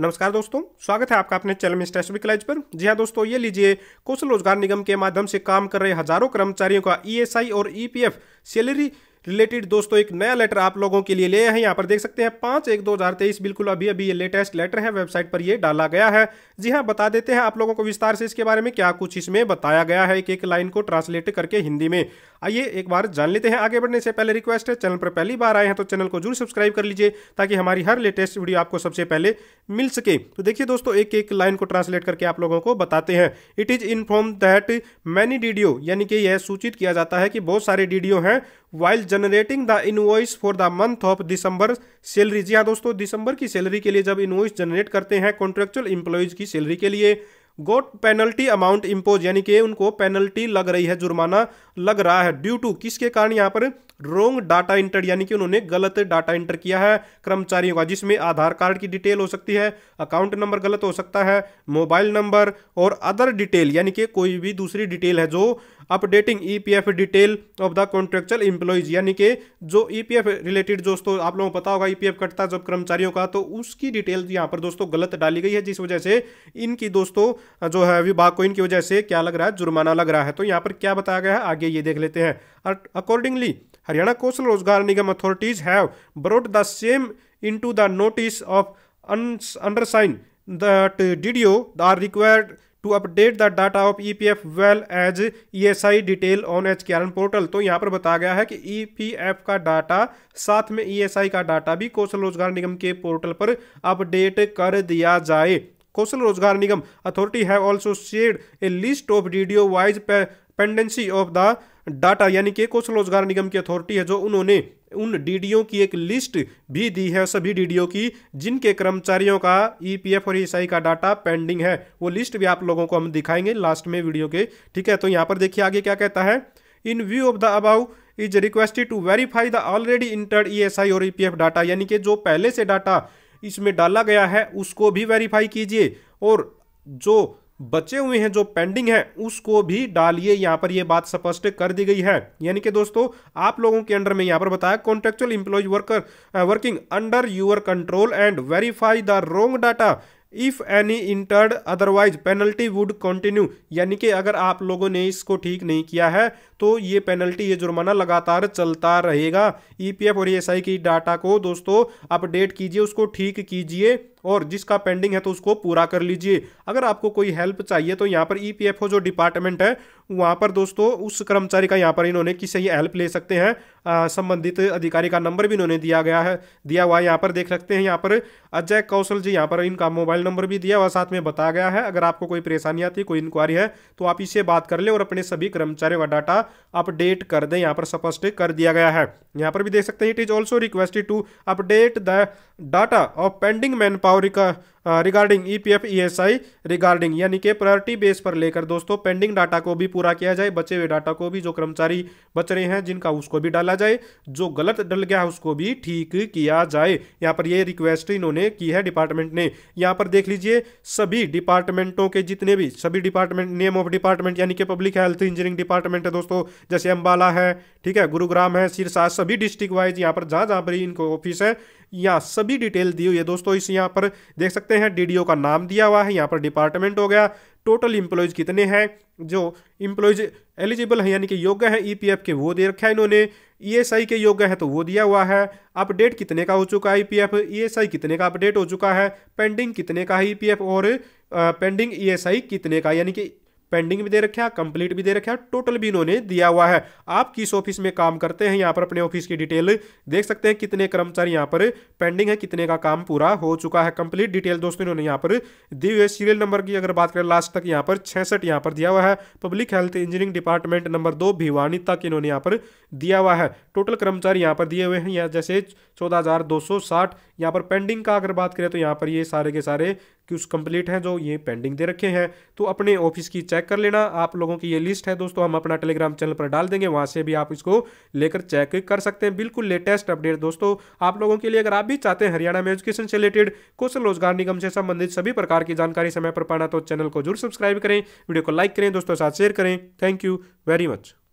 नमस्कार दोस्तों स्वागत है आपका अपने चैनल मिस्टर एस क्लाइज पर जी हाँ दोस्तों ये लीजिए कौशल रोजगार निगम के माध्यम से काम कर रहे हजारों कर्मचारियों का ईएसआई e और ईपीएफ सैलरी रिलेटेड दोस्तों एक नया लेटर आप लोगों के लिए ले हैं यहाँ पर देख सकते हैं पाँच एक दो हज़ार तेईस बिल्कुल अभी अभी ये लेटेस्ट लेटर है वेबसाइट पर ये डाला गया है जी हाँ बता देते हैं आप लोगों को विस्तार से इसके बारे में क्या कुछ इसमें बताया गया है एक एक लाइन को ट्रांसलेट करके हिंदी में आइए एक बार जान लेते हैं आगे बढ़ने से पहले रिक्वेस्ट है चैनल पर पहली बार आए हैं तो चैनल को जरूर सब्सक्राइब कर लीजिए ताकि हमारी हर लेटेस्ट वीडियो आपको सबसे पहले मिल सके तो देखिए दोस्तों एक एक लाइन को ट्रांसलेट करके आप लोगों को बताते हैं it is inform that many DDO यानी कि यह सूचित किया जाता है कि बहुत सारे डीडियो हैं while generating the invoice for the month of December salary जी हाँ दोस्तों दिसंबर की सैलरी के लिए जब इनवॉइस जनरेट करते हैं कॉन्ट्रेक्चुअल इंप्लॉयज़ की सैलरी के लिए गोट पेनल्टी अमाउंट इम्पोज यानी कि उनको पेनल्टी लग रही है जुर्माना लग रहा है ड्यू टू किसके कारण यहां पर रोंग डाटा इंटर यानी कि उन्होंने गलत डाटा इंटर किया है कर्मचारियों का जिसमें आधार कार्ड की डिटेल हो सकती है अकाउंट नंबर गलत हो सकता है मोबाइल नंबर और अदर डिटेल यानी कि कोई भी दूसरी डिटेल है जो updating EPF detail of the contractual employees यानी कि जो ईपीएफ e रिलेटेड दोस्तों आप लोगों को पता होगा ईपीएफ e कटता जब कर्मचारियों का तो उसकी डिटेल यहाँ पर दोस्तों गलत डाली गई है जिस वजह से इनकी दोस्तों जो है विभाग को इनकी वजह से क्या लग रहा है जुर्माना लग रहा है तो यहाँ पर क्या बताया गया है आगे आगे ये देख लेते हैं accordingly Haryana Kaushal Rozgar Nigam authorities have brought the same into the notice of undersign that DDO are required to update the data of E P F well as E S I detail on H K R N portal तो यहाँ पर बताया गया है कि E P F का data साथ में ई एस आई का डाटा भी कौशल रोजगार निगम के पोर्टल पर अपडेट कर दिया जाए Kaushal Rozgar Nigam authority have also shared a list of D D O wise pendency of the data यानी कि कौशल रोजगार निगम की अथॉरिटी है जो उन्होंने उन डीडीओ की एक लिस्ट भी दी है सभी डीडीओ की जिनके कर्मचारियों का ईपीएफ e और ईएसआई e का डाटा पेंडिंग है वो लिस्ट भी आप लोगों को हम दिखाएंगे लास्ट में वीडियो के ठीक है तो यहाँ पर देखिए आगे क्या कहता है in view of the above is requested to verify the already entered I or F e data यानी कि जो पहले से डाटा इसमें डाला गया है उसको भी वेरीफाई कीजिए और जो बचे हुए हैं जो पेंडिंग है उसको भी डालिए यहाँ पर यह बात स्पष्ट कर दी गई है यानी कि दोस्तों आप लोगों के अंडर में यहाँ पर बताया contractual employee worker working under your control and verify the wrong data if any entered otherwise penalty would continue यानी कि अगर आप लोगों ने इसको ठीक नहीं किया है तो ये पेनल्टी ये जुर्माना लगातार चलता रहेगा ई पी एफ और ई एस आई की डाटा को दोस्तों अपडेट कीजिए उसको ठीक कीजिए और जिसका पेंडिंग है तो उसको पूरा कर लीजिए अगर आपको कोई हेल्प चाहिए तो यहाँ पर ई e जो डिपार्टमेंट है वहाँ पर दोस्तों उस कर्मचारी का यहाँ पर इन्होंने किसी ही हेल्प ले सकते हैं संबंधित अधिकारी का नंबर भी इन्होंने दिया गया है दिया हुआ है यहाँ पर देख सकते हैं यहाँ पर अजय कौशल जी यहाँ पर इनका मोबाइल नंबर भी दिया हुआ साथ में बताया गया है अगर आपको कोई परेशानी आती है कोई इंक्वायरी है तो आप इससे बात कर ले और अपने सभी कर्मचारियों का डाटा अपडेट कर दें यहाँ पर स्पष्ट कर दिया गया है यहाँ पर भी देख सकते हैं it is also requested to update the data of pending manpower or regarding EPF ESI regarding यानी कि प्रायोरिटी बेस पर लेकर दोस्तों पेंडिंग डाटा को भी पूरा किया जाए बचे हुए डाटा को भी जो कर्मचारी बच रहे हैं जिनका उसको भी डाला जाए जो गलत डल गया है उसको भी ठीक किया जाए यहाँ पर ये रिक्वेस्ट इन्होंने की है डिपार्टमेंट ने यहाँ पर देख लीजिए सभी डिपार्टमेंटों के जितने भी सभी डिपार्टमेंट नेम ऑफ डिपार्टमेंट यानी कि पब्लिक हेल्थ इंजीनियरिंग डिपार्टमेंट है दोस्तों जैसे अम्बाला है ठीक है गुरुग्राम है सिरसा सभी डिस्ट्रिक्ट वाइज यहाँ पर जहाँ जहाँ पर इनको ऑफिस है यहाँ सभी डिटेल दी हुई है दोस्तों इस यहाँ पर देख सकते हैं डीडीओ का नाम दिया हुआ है यहाँ पर डिपार्टमेंट हो गया टोटल इम्प्लॉयज़ कितने हैं जो इम्प्लॉयज़ एलिजिबल हैं यानी कि योग्य हैं ईपीएफ e के वो दे रखा है इन्होंने ईएसआई e के योग्य है तो वो दिया हुआ है अपडेट कितने का हो चुका है ईपीएफ e ईएसआई कितने का अपडेट हो चुका है पेंडिंग कितने का है ईपीएफ और पेंडिंग ईएसआई कितने का यानी कि पेंडिंग भी दे रखा है कंप्लीट भी दे रखा है टोटल भी इन्होंने दिया हुआ है आप किस ऑफिस में काम करते हैं यहाँ पर अपने ऑफिस की डिटेल देख सकते हैं कितने कर्मचारी यहाँ पर पेंडिंग है कितने का काम पूरा हो चुका है कंप्लीट डिटेल दोस्तों इन्होंने यहाँ पर दी हुई है सीरियल नंबर की अगर बात करें लास्ट तक यहाँ पर छसठ यहाँ पर दिया हुआ है public health engineering department number दो भिवानी तक इन्होंने यहाँ पर दिया हुआ है टोटल कर्मचारी यहाँ पर दिए हुए हैं जैसे चौदह हज़ार दो सौ साठ यहाँ पर पेंडिंग का अगर बात करें तो यहाँ पर ये सारे के सारे कि उस कंप्लीट हैं जो ये पेंडिंग दे रखे हैं तो अपने ऑफिस की चेक कर लेना आप लोगों की ये लिस्ट है दोस्तों हम अपना टेलीग्राम चैनल पर डाल देंगे वहाँ से भी आप इसको लेकर चेक कर सकते हैं बिल्कुल लेटेस्ट अपडेट दोस्तों आप लोगों के लिए अगर आप भी चाहते हैं हरियाणा में एजुकेशन से रिलेटेड कौशल रोजगार निगम से संबंधित सभी प्रकार की जानकारी समय पर पाना तो चैनल को जरूर सब्सक्राइब करें वीडियो को लाइक करें दोस्तों साथ शेयर करें थैंक यू वेरी मच